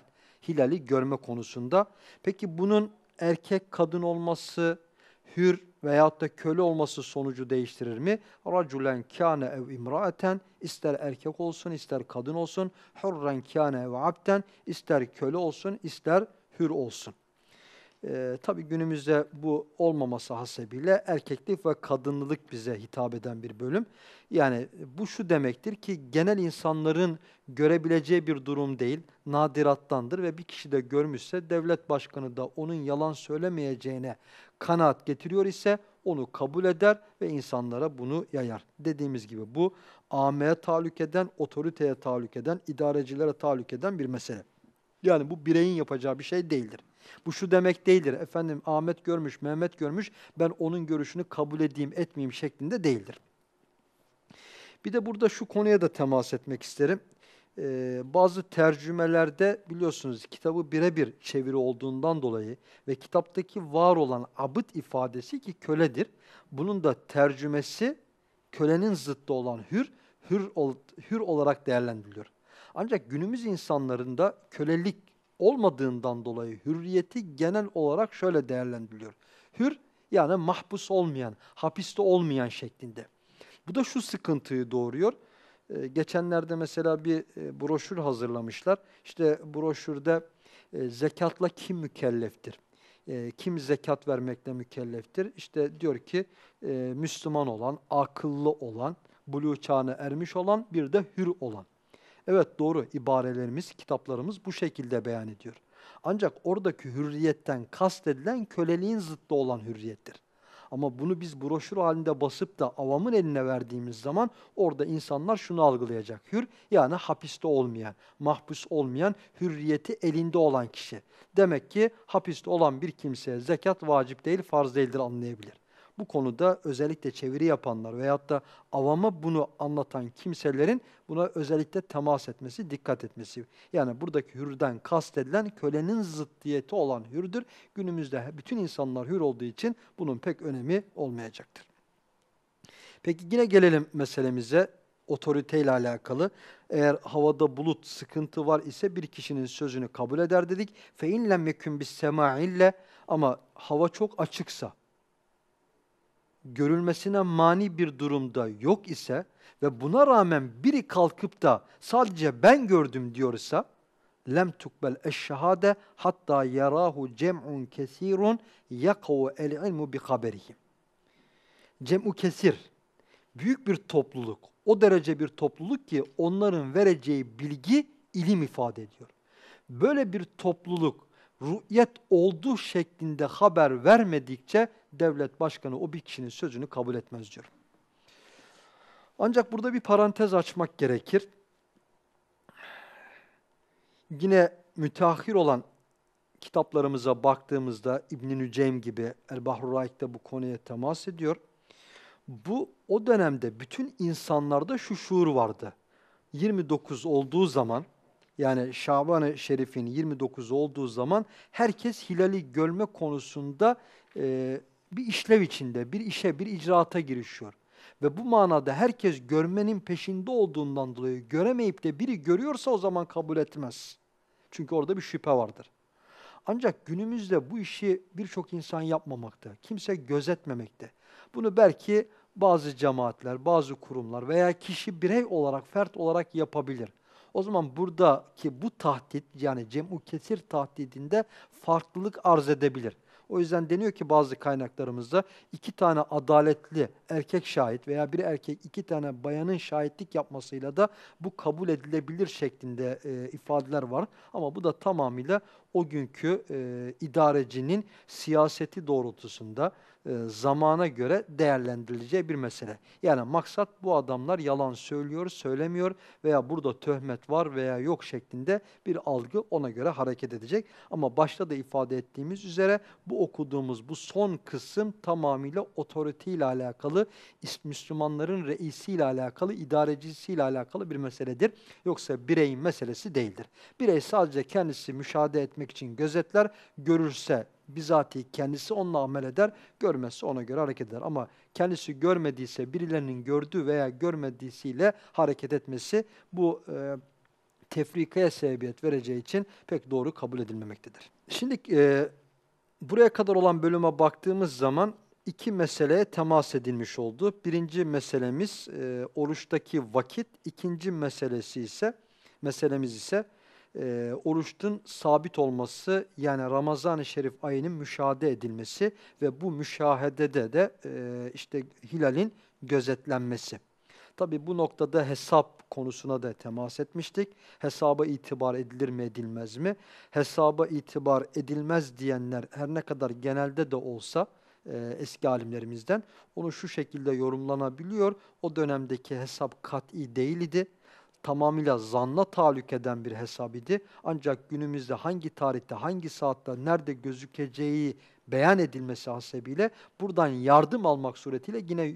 Hilali görme konusunda. Peki bunun erkek kadın olması, hür veyahut da köle olması sonucu değiştirir mi? Raculen kâne ev imraeten ister erkek olsun ister kadın olsun hurren kâne ev abden ister köle olsun ister hür olsun. Ee, Tabi günümüzde bu olmaması hasebiyle erkeklik ve kadınlılık bize hitap eden bir bölüm. Yani bu şu demektir ki genel insanların görebileceği bir durum değil, nadirattandır ve bir kişi de görmüşse devlet başkanı da onun yalan söylemeyeceğine kanaat getiriyor ise onu kabul eder ve insanlara bunu yayar. Dediğimiz gibi bu ameye tahallük eden, otoriteye tahallük eden, idarecilere tahallük eden bir mesele. Yani bu bireyin yapacağı bir şey değildir. Bu şu demek değildir. Efendim Ahmet görmüş, Mehmet görmüş, ben onun görüşünü kabul edeyim, etmeyeyim şeklinde değildir. Bir de burada şu konuya da temas etmek isterim e, bazı tercümelerde biliyorsunuz kitabı birebir çeviri olduğundan dolayı ve kitaptaki var olan abıt ifadesi ki köledir. Bunun da tercümesi kölenin zıttı olan hür, hür, ol, hür olarak değerlendiriliyor. Ancak günümüz insanlarında kölelik olmadığından dolayı hürriyeti genel olarak şöyle değerlendiriliyor. Hür yani mahpus olmayan, hapiste olmayan şeklinde. Bu da şu sıkıntıyı doğuruyor. Ee, geçenlerde mesela bir e, broşür hazırlamışlar. İşte broşürde e, zekatla kim mükelleftir? E, kim zekat vermekle mükelleftir? İşte diyor ki Müslüman olan, akıllı olan, buluğ çağına ermiş olan, bir de hür olan. Evet doğru ibarelerimiz, kitaplarımız bu şekilde beyan ediyor. Ancak oradaki hürriyetten kastedilen köleliğin zıttı olan hürriyettir. Ama bunu biz broşür halinde basıp da avamın eline verdiğimiz zaman orada insanlar şunu algılayacak. Hür yani hapiste olmayan, mahpus olmayan, hürriyeti elinde olan kişi. Demek ki hapiste olan bir kimseye zekat vacip değil, farz değildir anlayabilir bu konuda özellikle çeviri yapanlar veyahut da avama bunu anlatan kimselerin buna özellikle temas etmesi, dikkat etmesi. Yani buradaki hürden kastedilen kölenin zıddiyeti olan hürdür. Günümüzde bütün insanlar hür olduğu için bunun pek önemi olmayacaktır. Peki yine gelelim meselemize otoriteyle alakalı. Eğer havada bulut sıkıntı var ise bir kişinin sözünü kabul eder dedik. Fe inlem yekun bis semaille ama hava çok açıksa görülmesine mani bir durumda yok ise ve buna rağmen biri kalkıp da sadece ben gördüm diyorsa lem tukbel eşşehade hatta yarahu cem'un kesirun yakavu el ilmu bi haberihim. Cem'u kesir. Büyük bir topluluk. O derece bir topluluk ki onların vereceği bilgi ilim ifade ediyor. Böyle bir topluluk rü'yet olduğu şeklinde haber vermedikçe devlet başkanı o bir kişinin sözünü kabul etmez diyor. Ancak burada bir parantez açmak gerekir. Yine müteahhir olan kitaplarımıza baktığımızda İbn-i Nüceym gibi El-Bahru Raik'te bu konuya temas ediyor. Bu o dönemde bütün insanlarda şu şuur vardı. 29 olduğu zaman yani Şaban-ı Şerif'in 29 olduğu zaman herkes hilali görme konusunda e, bir işlev içinde, bir işe, bir icraata girişiyor. Ve bu manada herkes görmenin peşinde olduğundan dolayı göremeyip de biri görüyorsa o zaman kabul etmez. Çünkü orada bir şüphe vardır. Ancak günümüzde bu işi birçok insan yapmamakta, kimse gözetmemekte. Bunu belki bazı cemaatler, bazı kurumlar veya kişi birey olarak, fert olarak yapabilir. O zaman buradaki bu tahdit yani cem'u kesir tahdidinde farklılık arz edebilir. O yüzden deniyor ki bazı kaynaklarımızda iki tane adaletli erkek şahit veya bir erkek iki tane bayanın şahitlik yapmasıyla da bu kabul edilebilir şeklinde e, ifadeler var. Ama bu da tamamıyla o günkü e, idarecinin siyaseti doğrultusunda e, zamana göre değerlendirileceği bir mesele. Yani maksat bu adamlar yalan söylüyor, söylemiyor veya burada töhmet var veya yok şeklinde bir algı ona göre hareket edecek. Ama başta da ifade ettiğimiz üzere bu okuduğumuz bu son kısım tamamıyla otoriteyle alakalı, Müslümanların reisiyle alakalı, idarecisiyle alakalı bir meseledir. Yoksa bireyin meselesi değildir. Birey sadece kendisi müşahede etmek için gözetler, görürse bizatihi kendisi onunla amel eder, görmezse ona göre hareket eder. Ama kendisi görmediyse birilerinin gördüğü veya görmediysiyle hareket etmesi bu e, tefrikaya sebebiyet vereceği için pek doğru kabul edilmemektedir. Şimdi e, buraya kadar olan bölüme baktığımız zaman iki meseleye temas edilmiş oldu. Birinci meselemiz e, oruçtaki vakit, ikinci meselesi ise meselemiz ise e, oruçtun sabit olması yani Ramazan-ı Şerif ayının müşahede edilmesi ve bu müşahedede de e, işte hilalin gözetlenmesi. Tabi bu noktada hesap konusuna da temas etmiştik. Hesaba itibar edilir mi edilmez mi? Hesaba itibar edilmez diyenler her ne kadar genelde de olsa e, eski alimlerimizden onu şu şekilde yorumlanabiliyor. O dönemdeki hesap kat'i değildi tamamıyla zanla tahallük eden bir hesap idi. Ancak günümüzde hangi tarihte, hangi saatte, nerede gözükeceği beyan edilmesi hasebiyle buradan yardım almak suretiyle yine e,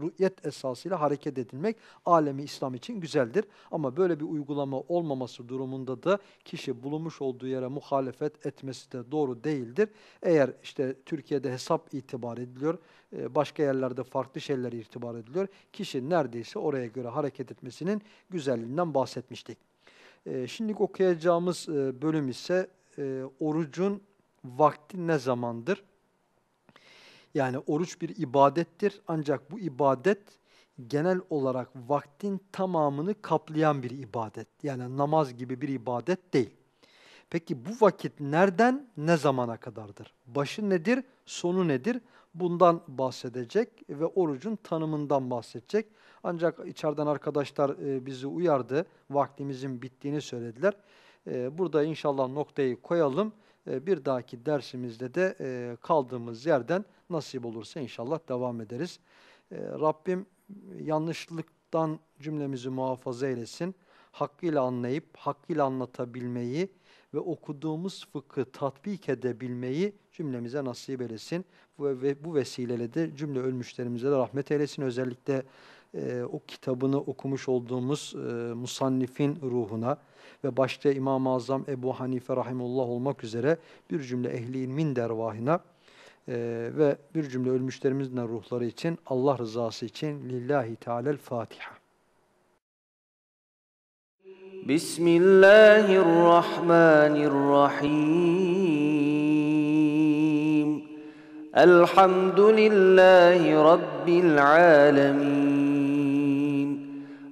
rü'yet esasıyla hareket edilmek alemi İslam için güzeldir. Ama böyle bir uygulama olmaması durumunda da kişi bulunmuş olduğu yere muhalefet etmesi de doğru değildir. Eğer işte Türkiye'de hesap itibar ediliyor, e, başka yerlerde farklı şeyler itibar ediliyor. Kişi neredeyse oraya göre hareket etmesinin güzelliğinden bahsetmiştik. E, şimdi okuyacağımız e, bölüm ise e, orucun vakti ne zamandır? Yani oruç bir ibadettir ancak bu ibadet genel olarak vaktin tamamını kaplayan bir ibadet. Yani namaz gibi bir ibadet değil. Peki bu vakit nereden ne zamana kadardır? Başı nedir, sonu nedir? Bundan bahsedecek ve orucun tanımından bahsedecek. Ancak içeriden arkadaşlar e, bizi uyardı, vaktimizin bittiğini söylediler. E, burada inşallah noktayı koyalım. Ee, bir dahaki dersimizde de e, kaldığımız yerden nasip olursa inşallah devam ederiz. Ee, Rabbim yanlışlıktan cümlemizi muhafaza eylesin. Hakkıyla anlayıp, hakkıyla anlatabilmeyi ve okuduğumuz fıkı tatbik edebilmeyi cümlemize nasip eylesin. Ve bu vesileyle de cümle ölmüşlerimize de rahmet eylesin. Özellikle e, o kitabını okumuş olduğumuz e, musannifin ruhuna ve başta İmam-ı Azam Ebu Hanife Rahimullah olmak üzere bir cümle ehli ilmin dervahına e, ve bir cümle ölmüşlerimizin ruhları için Allah rızası için lillahi teala'l Fatiha. Bismillahirrahmanirrahim. Elhamdülillahi Rabbil alemin.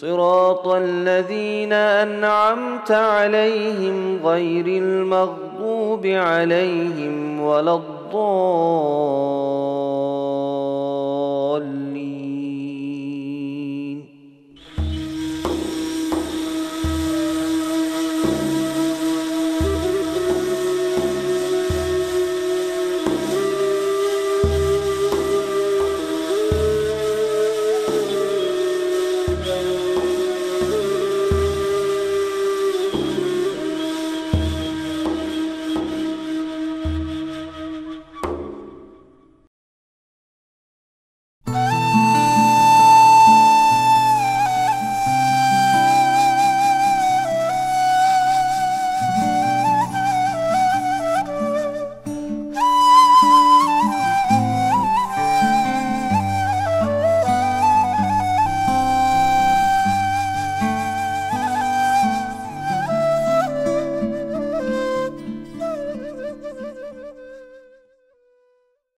صراط الذين انعمت عليهم غير المغضوب عليهم ولا الضالين